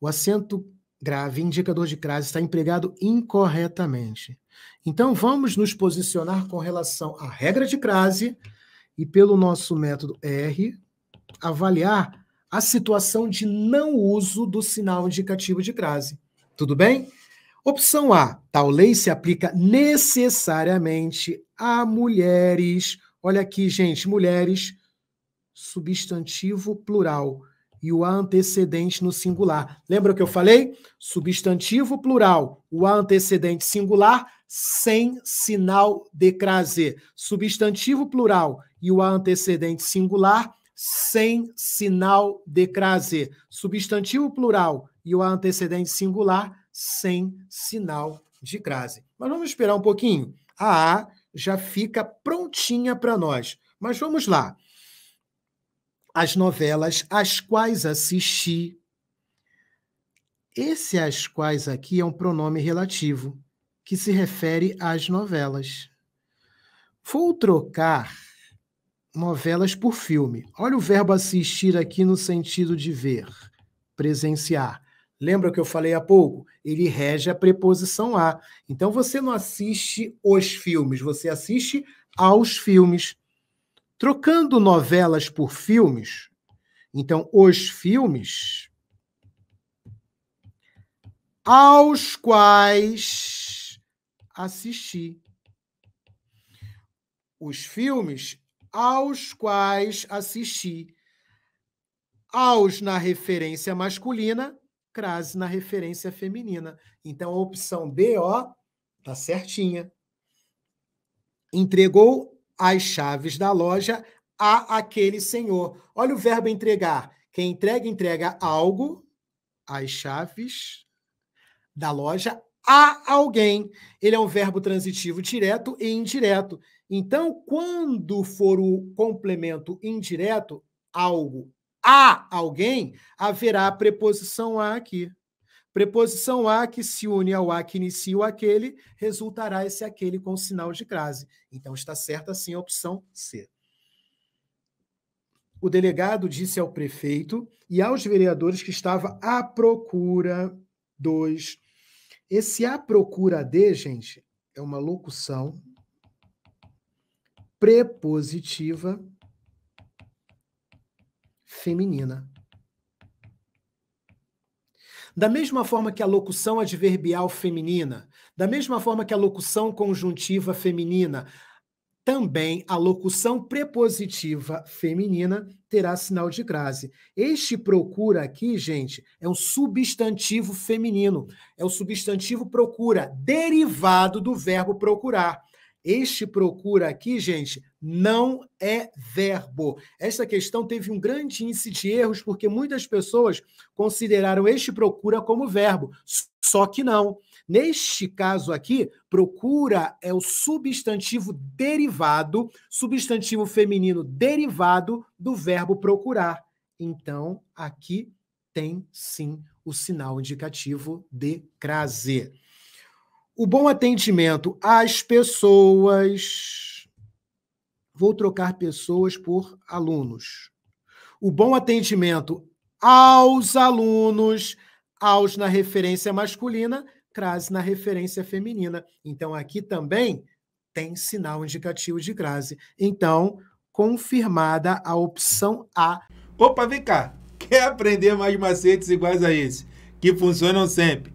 O acento grave, indicador de crase, está empregado incorretamente. Então, vamos nos posicionar com relação à regra de crase e, pelo nosso método R, avaliar a situação de não uso do sinal indicativo de crase. Tudo bem? Opção A: tal lei se aplica necessariamente a mulheres. Olha aqui, gente, mulheres, substantivo plural e o antecedente no singular. Lembra que eu falei? Substantivo plural, o antecedente singular sem sinal de crase. Substantivo plural e o antecedente singular sem sinal de crase. Substantivo plural e o antecedente singular sem sinal de crase. Mas vamos esperar um pouquinho. A A já fica prontinha para nós. Mas vamos lá as novelas às quais assisti. Esse às quais aqui é um pronome relativo, que se refere às novelas. Vou trocar novelas por filme. Olha o verbo assistir aqui no sentido de ver, presenciar. Lembra que eu falei há pouco? Ele rege a preposição a. Então você não assiste os filmes, você assiste aos filmes. Trocando novelas por filmes, então os filmes aos quais assisti. Os filmes aos quais assisti. Aos na referência masculina, crase na referência feminina. Então a opção B, ó, tá certinha. Entregou as chaves da loja a aquele senhor. Olha o verbo entregar. Quem entrega, entrega algo, as chaves da loja a alguém. Ele é um verbo transitivo direto e indireto. Então, quando for o complemento indireto, algo a alguém, haverá a preposição a aqui. Preposição a que se une ao a que inicia o aquele, resultará esse aquele com sinal de crase. Então está certa sim a opção C. O delegado disse ao prefeito e aos vereadores que estava à procura dos. Esse à procura de, gente, é uma locução prepositiva feminina. Da mesma forma que a locução adverbial feminina, da mesma forma que a locução conjuntiva feminina, também a locução prepositiva feminina terá sinal de crase. Este procura aqui, gente, é um substantivo feminino. É o substantivo procura, derivado do verbo procurar. Este procura aqui, gente, não é verbo. Esta questão teve um grande índice de erros, porque muitas pessoas consideraram este procura como verbo, só que não. Neste caso aqui, procura é o substantivo derivado, substantivo feminino derivado do verbo procurar. Então, aqui tem sim o sinal indicativo de crase. O bom atendimento às pessoas. Vou trocar pessoas por alunos. O bom atendimento aos alunos, aos na referência masculina, crase na referência feminina. Então, aqui também tem sinal indicativo de crase. Então, confirmada a opção A. Opa, vem cá! Quer aprender mais macetes iguais a esse, que funcionam sempre?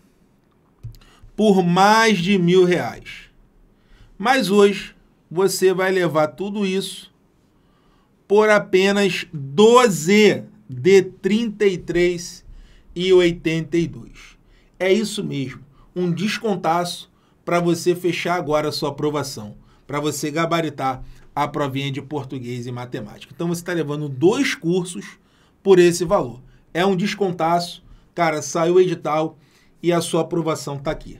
por mais de mil reais. Mas hoje você vai levar tudo isso por apenas 12 de 33 e 82. É isso mesmo, um descontaço para você fechar agora a sua aprovação, para você gabaritar a provinha de português e matemática. Então você está levando dois cursos por esse valor. É um descontaço, cara, saiu o edital e a sua aprovação está aqui.